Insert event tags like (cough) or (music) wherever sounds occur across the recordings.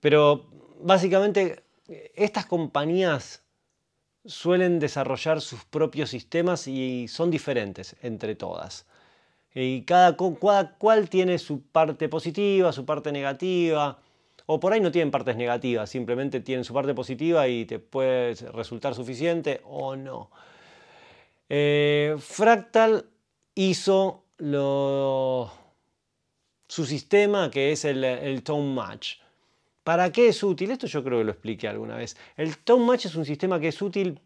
Pero básicamente estas compañías suelen desarrollar sus propios sistemas y son diferentes entre todas. Y cada, cual tiene su parte positiva, su parte negativa, o por ahí no tienen partes negativas, simplemente tienen su parte positiva y te puede resultar suficiente o no. Eh, Fractal hizo su sistema que es el, el Tone Match. ¿Para qué es útil? Esto yo creo que lo expliqué alguna vez. El tone match es un sistema que es útil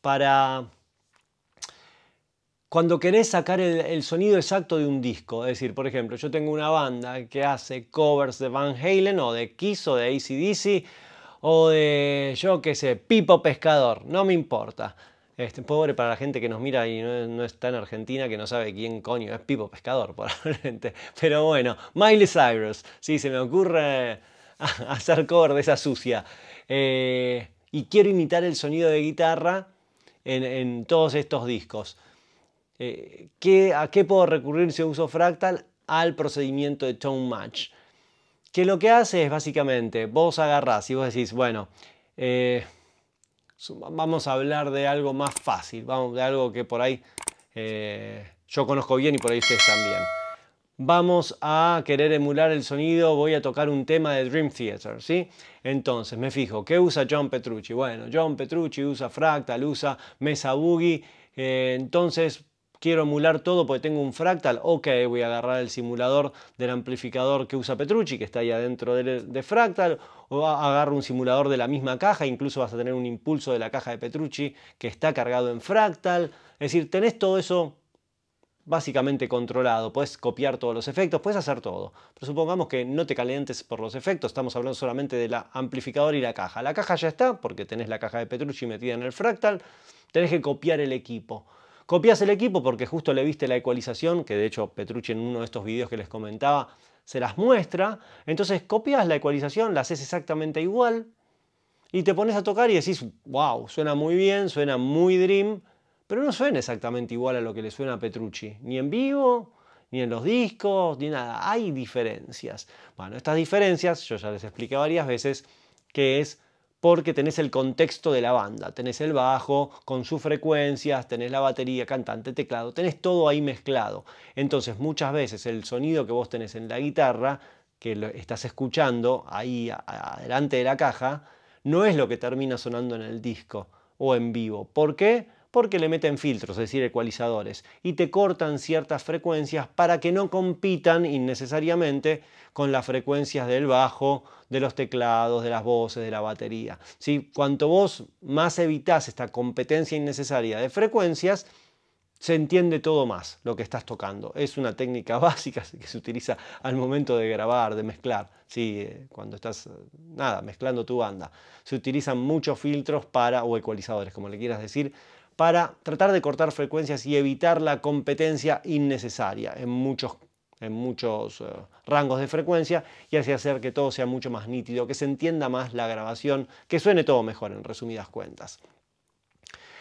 para cuando querés sacar el, sonido exacto de un disco. Es decir, por ejemplo, yo tengo una banda que hace covers de Van Halen o de Kiss o de ACDC o de, yo qué sé, Pipo Pescador, no me importa. Este, pobre para la gente que nos mira y no, está en Argentina, que no sabe quién coño es Pipo Pescador, (laughs) probablemente. Pero bueno, Miley Cyrus, sí, se me ocurre hacer (laughs) cover de esa sucia. Eh, y quiero imitar el sonido de guitarra en, todos estos discos. Eh, ¿qué, ¿A qué puedo recurrir si uso fractal? Al procedimiento de tone match. Que lo que hace es básicamente, vos agarrás y vos decís, bueno, eh, vamos a hablar de algo más fácil, vamos, de algo que por ahí yo conozco bien y por ahí ustedes también vamos a querer emular el sonido, voy a tocar un tema de Dream Theater, ¿sí? Entonces me fijo, ¿qué usa John Petrucci? Bueno, John Petrucci usa fractal, usa mesa boogie, eh, entonces quiero emular todo porque tengo un fractal, ok, voy a agarrar el simulador del amplificador que usa Petrucci, que está ahí adentro de fractal, o agarro un simulador de la misma caja, incluso vas a tener un impulso de la caja de Petrucci que está cargado en fractal, es decir, tenés todo eso básicamente controlado. Puedes copiar todos los efectos, puedes hacer todo. Pero supongamos que no te calientes por los efectos, estamos hablando solamente de la amplificador y la caja. La caja ya está, porque tenés la caja de Petrucci metida en el fractal, tenés que copiar el equipo. Copias el equipo porque justo le viste la ecualización, que de hecho Petrucci en uno de estos videos que les comentaba se las muestra. Entonces copias la ecualización, la haces exactamente igual y te pones a tocar y decís, wow, suena muy bien, suena muy dream pero no suena exactamente igual a lo que le suena a Petrucci, ni en vivo, ni en los discos, ni nada. Hay diferencias. Bueno, estas diferencias, yo ya les expliqué varias veces, que es porque tenés el contexto de la banda, tenés el bajo con sus frecuencias, tenés la batería, cantante, teclado, tenés todo ahí mezclado. Entonces muchas veces el sonido que vos tenés en la guitarra, que lo estás escuchando ahí adelante de la caja, no es lo que termina sonando en el disco o en vivo. ¿Por qué? porque le meten filtros, es decir, ecualizadores, y te cortan ciertas frecuencias para que no compitan innecesariamente con las frecuencias del bajo, de los teclados, de las voces, de la batería. Cuanto vos más evitás esta competencia innecesaria de frecuencias, se entiende todo más lo que estás tocando. Es una técnica (laughs) básica que se utiliza al momento de grabar, de mezclar. Sí, eh, cuando estás, eh, nada, mezclando tu banda. Se utilizan muchos filtros para, o ecualizadores, como le quieras decir, para tratar de cortar frecuencias y evitar la competencia innecesaria en muchos, eh, rangos de frecuencia y así hacer que todo sea mucho más nítido, que se entienda más la grabación, que suene todo mejor en resumidas cuentas.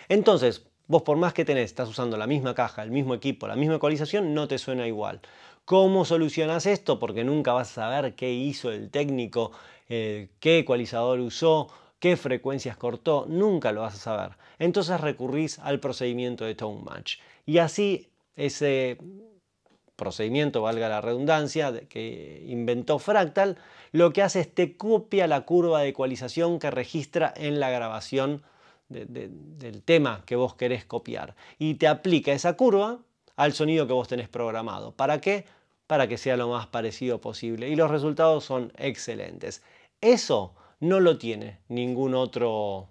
Entonces, vos por más que tenés, estás usando la misma caja, el mismo equipo, la misma ecualización, no te suena igual. ¿Cómo solucionas esto? Porque nunca vas a saber qué hizo el técnico, eh, qué ecualizador usó, qué frecuencias cortó, nunca lo vas a saber. Entonces recurrís al procedimiento de tone match. Y así ese procedimiento, valga la redundancia, que inventó Fractal, lo que hace es te copia la curva de ecualización que registra en la grabación del tema que vos querés copiar y te aplica esa curva al sonido que vos tenés programado. ¿Para qué? Para que sea lo más parecido posible y los resultados son excelentes. Eso no lo tiene ningún otro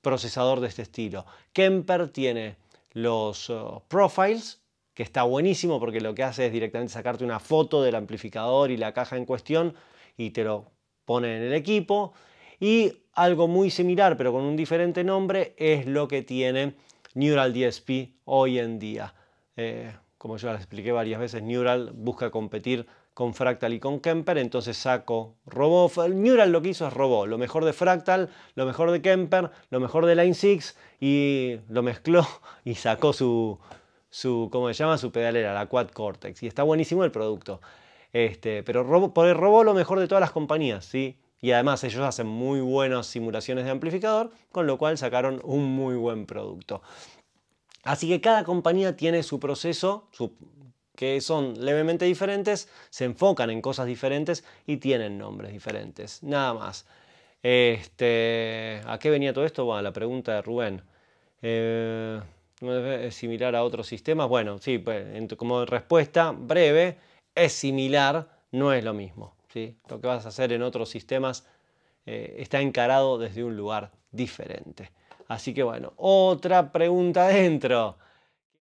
procesador de este estilo. Kemper tiene los eh, profiles, que está buenísimo porque lo que hace es directamente sacarte una foto del amplificador y la caja en cuestión y te lo pone en el equipo. Y algo muy similar pero con un diferente nombre es lo que tiene Neural DSP hoy en día. Eh, como yo les expliqué varias veces, Neural busca competir con Fractal y con Kemper, entonces saco, robó, Neural lo que hizo es robó lo mejor de Fractal, lo mejor de Kemper, lo mejor de Line 6 y lo mezcló (laughs) y sacó su, su ¿cómo se llama? Su pedalera, la Quad Cortex. Y está buenísimo el producto. Este, pero robó, robó lo mejor de todas las compañías, ¿sí? Y además ellos hacen muy buenas simulaciones de amplificador, con lo cual sacaron un muy buen producto. Así que cada compañía tiene su proceso, su, que son levemente diferentes, se enfocan en cosas diferentes y tienen nombres diferentes. Nada más. Este, ¿A qué venía todo esto? Bueno, la pregunta de Rubén. Eh, ¿Es similar a otros sistemas? Bueno, sí, pues, como respuesta breve, es similar, no es lo mismo. ¿sí? Lo que vas a hacer en otros sistemas eh, está encarado desde un lugar diferente. Así que bueno, otra pregunta adentro.